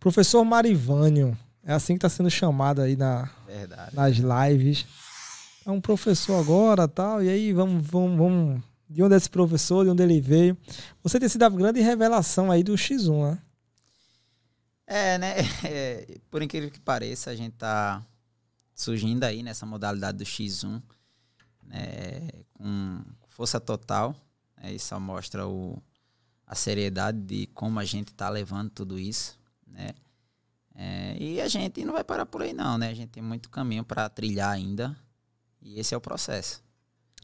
Professor Marivânio, é assim que está sendo chamado aí na, Verdade. nas lives. É um professor agora tal, e aí vamos, vamos, vamos. De onde é esse professor, de onde ele veio. Você tem sido a grande revelação aí do X1, né? É, né? É, por incrível que pareça, a gente tá surgindo aí nessa modalidade do X1, né? Com força total. Né? Isso só mostra o, a seriedade de como a gente está levando tudo isso né? É, e a gente não vai parar por aí não, né? A gente tem muito caminho para trilhar ainda e esse é o processo.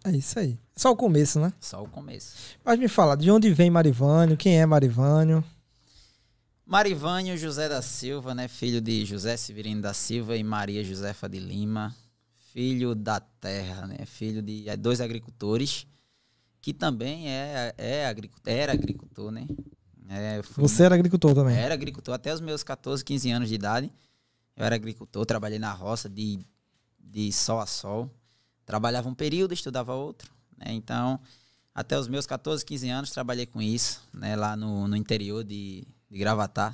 É isso aí. É só o começo, né? Só o começo. Mas me fala, de onde vem Marivânio? Quem é Marivânio? Marivânio José da Silva, né? Filho de José Severino da Silva e Maria Josefa de Lima. Filho da terra, né? Filho de é, dois agricultores, que também é, é agricultor, era agricultor, né? É, fui, Você era agricultor também? Era agricultor até os meus 14, 15 anos de idade. Eu era agricultor, trabalhei na roça de, de sol a sol. Trabalhava um período, estudava outro. Né? Então, até os meus 14, 15 anos, trabalhei com isso, né? lá no, no interior de, de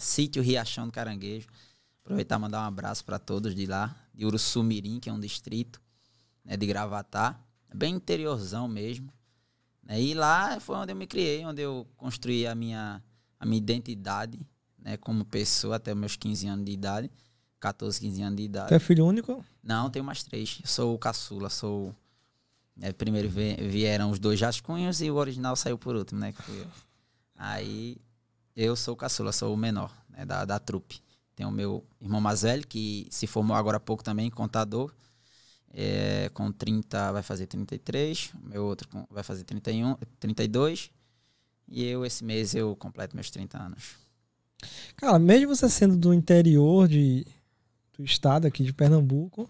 sítio Riachão do Caranguejo. Aproveitar e mandar um abraço para todos de lá, de Uruçumirim, que é um distrito né, de Gravatá. bem interiorzão mesmo. Né? E lá foi onde eu me criei, onde eu construí a minha a minha identidade, né, como pessoa até meus 15 anos de idade, 14, 15 anos de idade. Tu é filho único? Não, tenho mais três. Eu sou o caçula, sou é, primeiro vieram os dois Jascunhos e o original saiu por último, né? Eu. Aí eu sou o caçula, sou o menor né, da, da trupe. Tem o meu irmão mais velho, que se formou agora há pouco também, contador. É, com 30 vai fazer 33. O meu outro vai fazer 31, 32. E eu, esse mês, eu completo meus 30 anos. Cara, mesmo você sendo do interior de, do estado aqui de Pernambuco,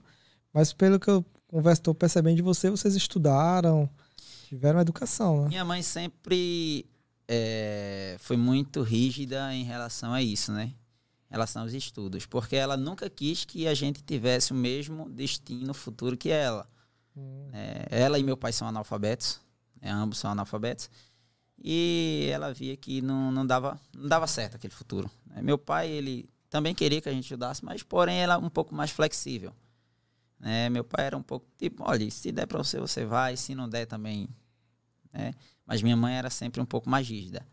mas pelo que eu converso, estou percebendo de você, vocês estudaram, tiveram educação, né? Minha mãe sempre é, foi muito rígida em relação a isso, né? Em relação aos estudos, porque ela nunca quis que a gente tivesse o mesmo destino futuro que ela. Hum. É, ela e meu pai são analfabetos, né? ambos são analfabetos. E ela via que não, não, dava, não dava certo aquele futuro. Né? Meu pai, ele também queria que a gente estudasse, mas porém era é um pouco mais flexível. Né? Meu pai era um pouco tipo, olha, se der para você, você vai, se não der também. Né? Mas minha mãe era sempre um pouco mais rígida.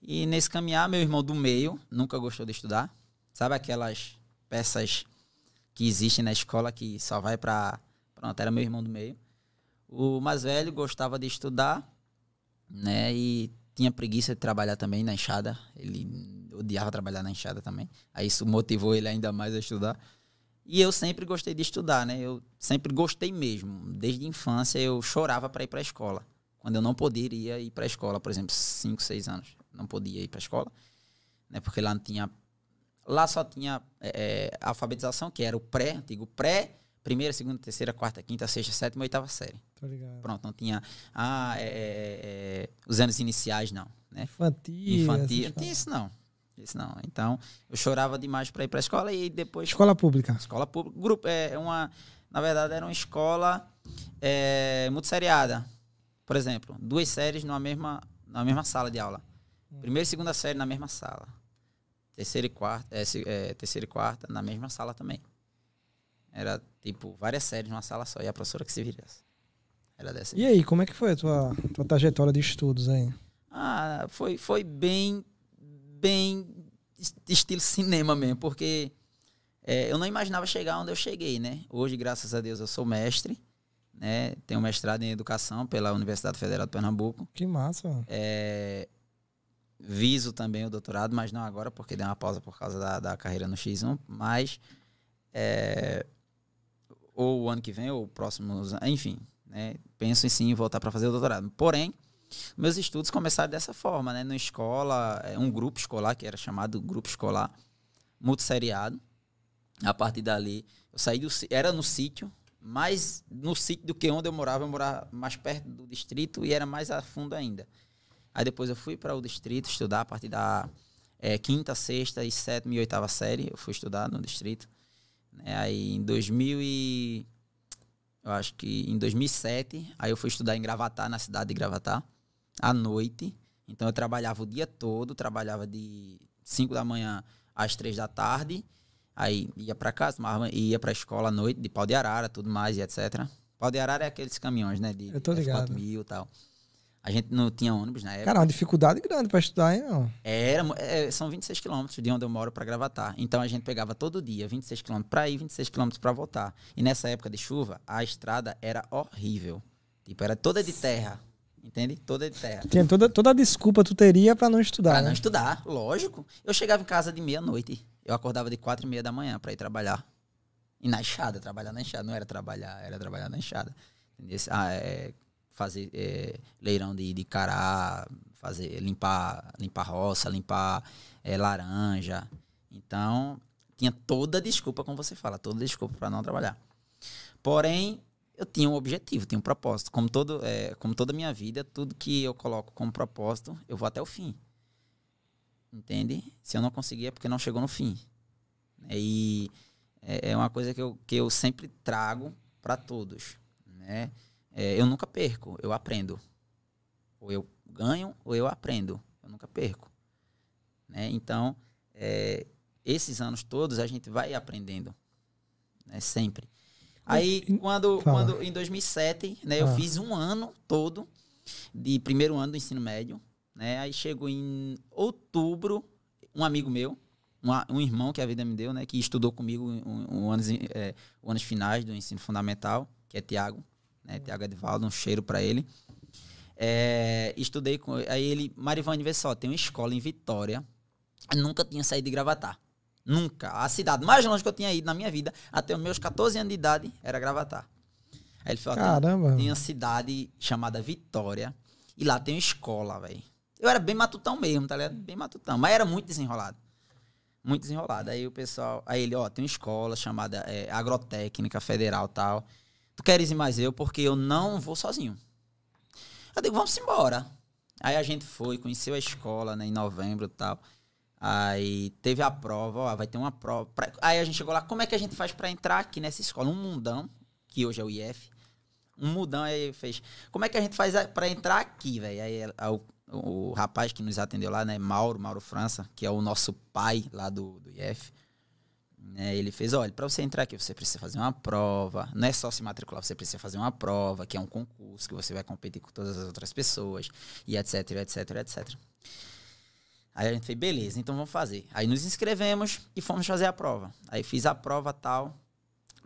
E nesse caminhar, meu irmão do meio nunca gostou de estudar. Sabe aquelas peças que existem na escola que só vai para. Pronto, era meu irmão do meio. O mais velho gostava de estudar, né? E tinha preguiça de trabalhar também na enxada. Ele odiava trabalhar na enxada também. Aí isso motivou ele ainda mais a estudar. E eu sempre gostei de estudar, né? Eu sempre gostei mesmo. Desde a infância eu chorava para ir para a escola. Quando eu não poderia ir para a escola, por exemplo, 5, 6 anos, não podia ir para a escola, né? Porque lá não tinha lá só tinha é, é, alfabetização, que era o pré, antigo pré, primeira, segunda, terceira, quarta, quinta, sexta, sétima, oitava série. ligado. Pronto, não tinha ah, é, é, é os anos iniciais, não. Né? Infantil. Infantil. Não tinha isso, não. Isso não. Então, eu chorava demais para ir para a escola e depois. Escola pública. Escola pública. Grupo, é uma, na verdade, era uma escola é, muito seriada. Por exemplo, duas séries numa mesma, na mesma sala de aula. Hum. Primeira e segunda série na mesma sala. Terceira e quarta, é, é, terceira e quarta na mesma sala também. Era tipo várias séries numa sala só e a professora que se virasse. Era dessa. E aí, como é que foi a tua, tua trajetória de estudos aí? Ah, foi, foi bem, bem estilo cinema mesmo, porque é, eu não imaginava chegar onde eu cheguei, né? Hoje, graças a Deus, eu sou mestre, né? Tenho mestrado em educação pela Universidade Federal de Pernambuco. Que massa! É, viso também o doutorado, mas não agora, porque dei uma pausa por causa da, da carreira no X1, mas é, ou o ano que vem, ou próximos, enfim, né? Penso em sim voltar para fazer o doutorado. Porém, meus estudos começaram dessa forma, né? Na escola, é, um grupo escolar, que era chamado grupo escolar, multisseriado. A partir dali, eu saí do era no sítio, mais no sítio do que onde eu morava, eu morava mais perto do distrito e era mais a fundo ainda. Aí depois eu fui para o distrito estudar a partir da é, quinta, sexta e sétima e oitava série, eu fui estudar no distrito. Né? Aí em 2000 e eu acho que em 2007, aí eu fui estudar em Gravatar, na cidade de Gravatar, à noite. Então eu trabalhava o dia todo, trabalhava de 5 da manhã às 3 da tarde. Aí ia para casa, ia para escola à noite, de pau de arara, tudo mais e etc. Pau de arara é aqueles caminhões, né? De, eu tô ligado. mil e tal. A gente não tinha ônibus na época. Cara, é uma dificuldade grande para estudar, hein? Não? Era, é, são 26 quilômetros de onde eu moro para Gravatar. Então a gente pegava todo dia 26 quilômetros para ir, 26 quilômetros para voltar. E nessa época de chuva, a estrada era horrível. Tipo, era toda de terra. Entende? Toda de terra. Tinha toda, toda a desculpa tu teria para não estudar. Pra né? não estudar, lógico. Eu chegava em casa de meia-noite. Eu acordava de quatro e meia da manhã para ir trabalhar. E na enxada, trabalhar na enxada. Não era trabalhar, era trabalhar na enxada. Ah, é fazer é, leirão de, de cará, fazer, limpar, limpar roça, limpar é, laranja. Então, tinha toda desculpa, como você fala, toda desculpa para não trabalhar. Porém, eu tinha um objetivo, tinha um propósito. Como, todo, é, como toda a minha vida, tudo que eu coloco como propósito, eu vou até o fim. Entende? Se eu não conseguir, é porque não chegou no fim. É, e é, é uma coisa que eu, que eu sempre trago para todos. Né? É, eu nunca perco, eu aprendo. Ou eu ganho, ou eu aprendo. Eu nunca perco. Né? Então, é, esses anos todos a gente vai aprendendo. Né? Sempre. Aí, quando, quando em 2007, né, ah. eu fiz um ano todo de primeiro ano do ensino médio. Né? Aí chegou em outubro, um amigo meu, um, um irmão que a vida me deu, né, que estudou comigo um, um anos, é, um anos finais do ensino fundamental, que é Tiago né? Tiago Edvaldo, um cheiro para ele. É, estudei com aí ele, Marivane, vê só, tem uma escola em Vitória. nunca tinha saído de Gravatar. Nunca. A cidade mais longe que eu tinha ido na minha vida, até os meus 14 anos de idade, era Gravatar. Aí ele falou: Caramba. Tem, tem uma cidade chamada Vitória e lá tem uma escola, velho. Eu era bem matutão mesmo, tá ligado? Bem matutão, mas era muito desenrolado. Muito desenrolado. Aí o pessoal, aí ele, ó, tem uma escola chamada é, Agrotécnica Federal tal tu queres ir mais eu porque eu não vou sozinho. Eu digo, vamos embora. Aí a gente foi, conheceu a escola, né, em novembro e tal. Aí teve a prova, ó, vai ter uma prova. Aí a gente chegou lá, como é que a gente faz para entrar aqui nessa escola? Um mundão, que hoje é o IF. Um mundão aí fez. Como é que a gente faz para entrar aqui, velho? Aí a, o, o, rapaz que nos atendeu lá, né, Mauro, Mauro França, que é o nosso pai lá do, do IF. Né, ele fez, olha, para você entrar aqui, você precisa fazer uma prova. Não é só se matricular, você precisa fazer uma prova, que é um concurso, que você vai competir com todas as outras pessoas, e etc, etc, etc. Aí a gente fez, beleza, então vamos fazer. Aí nos inscrevemos e fomos fazer a prova. Aí fiz a prova tal,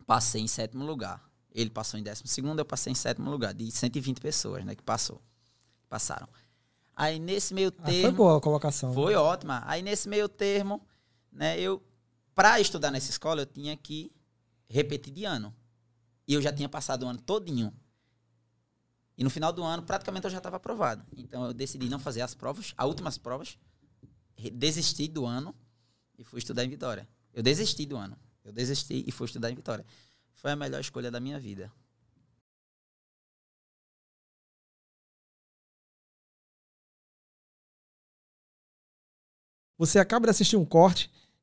passei em sétimo lugar. Ele passou em décimo segundo, eu passei em sétimo lugar, de 120 pessoas, né, que passou. Passaram. Aí nesse meio termo... Ah, foi boa a colocação. Foi né? ótima. Aí nesse meio termo, né, eu para estudar nessa escola, eu tinha que repetir de ano. E eu já tinha passado o ano todinho. E no final do ano, praticamente eu já estava aprovado. Então eu decidi não fazer as provas, as últimas provas, desisti do ano e fui estudar em Vitória. Eu desisti do ano. Eu desisti e fui estudar em Vitória. Foi a melhor escolha da minha vida. Você acaba de assistir um corte